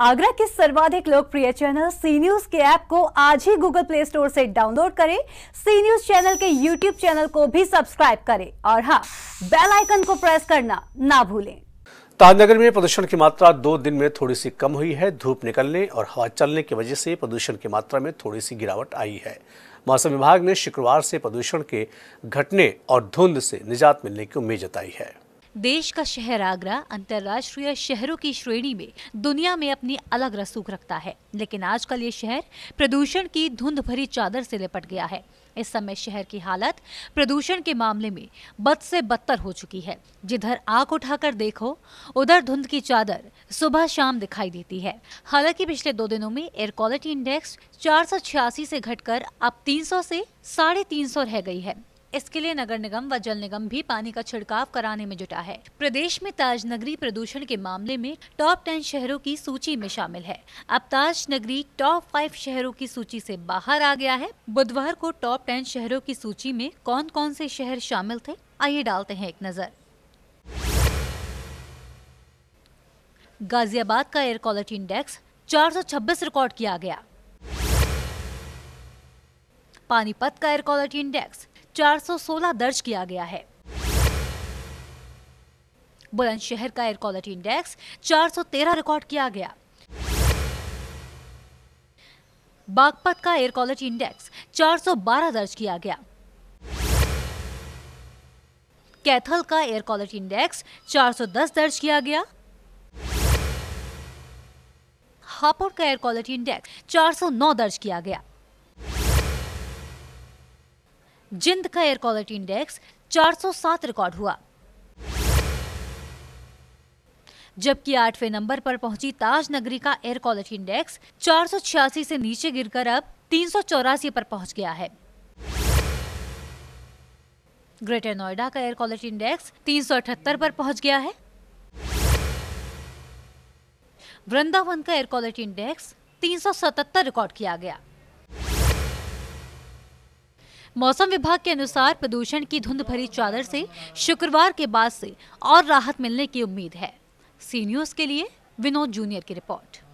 आगरा के सर्वाधिक लोकप्रिय चैनल सी न्यूज के ऐप को आज ही गूगल प्ले स्टोर से डाउनलोड करें सी न्यूज चैनल के यूट्यूब चैनल को भी सब्सक्राइब करें और हाँ बेल आइकन को प्रेस करना ना भूलें ताजनगर में प्रदूषण की मात्रा दो दिन में थोड़ी सी कम हुई है धूप निकलने और हवा चलने की वजह से प्रदूषण की मात्रा में थोड़ी सी गिरावट आई है मौसम विभाग ने शुक्रवार से प्रदूषण के घटने और धुंध से निजात मिलने की उम्मीद जताई है देश का शहर आगरा अंतर्राष्ट्रीय शहरों की श्रेणी में दुनिया में अपनी अलग रसूख रखता है लेकिन आजकल ये शहर प्रदूषण की धुंध भरी चादर से लिपट गया है इस समय शहर की हालत प्रदूषण के मामले में बद से बदतर हो चुकी है जिधर आंख उठाकर देखो उधर धुंध की चादर सुबह शाम दिखाई देती है हालांकि पिछले दो दिनों में एयर क्वालिटी इंडेक्स चार से घटकर अब 300 से साढ़े रह गई है इसके लिए नगर निगम व जल निगम भी पानी का छिड़काव कराने में जुटा है प्रदेश में ताज नगरी प्रदूषण के मामले में टॉप टेन शहरों की सूची में शामिल है अब ताज नगरी टॉप फाइव शहरों की सूची से बाहर आ गया है बुधवार को टॉप टेन शहरों की सूची में कौन कौन से शहर शामिल थे आइए डालते हैं एक नज़र गाजियाबाद का एयर क्वालिटी इंडेक्स 426 रिकॉर्ड किया गया पानीपत का एयर क्वालिटी इंडेक्स 416 दर्ज किया गया है बुलंदशहर का एयर क्वालिटी इंडेक्स 413 रिकॉर्ड किया गया बागपत का एयर क्वालिटी इंडेक्स 412 दर्ज किया गया कैथल का एयर क्वालिटी इंडेक्स 410 दर्ज किया गया हापुड़ का एयर क्वालिटी इंडेक्स 409 दर्ज किया गया जिंद का एयर क्वालिटी इंडेक्स 407 रिकॉर्ड हुआ जबकि आठवें नंबर पर पहुंची ताज नगरी का एयर क्वालिटी इंडेक्स चार से नीचे गिरकर अब तीन पर पहुंच गया है ग्रेटर नोएडा का एयर क्वालिटी इंडेक्स तीन पर पहुंच गया है वृंदावन का एयर क्वालिटी इंडेक्स 377 रिकॉर्ड किया गया मौसम विभाग के अनुसार प्रदूषण की धुंध भरी चादर से शुक्रवार के बाद से और राहत मिलने की उम्मीद है सी न्यूज के लिए विनोद जूनियर की रिपोर्ट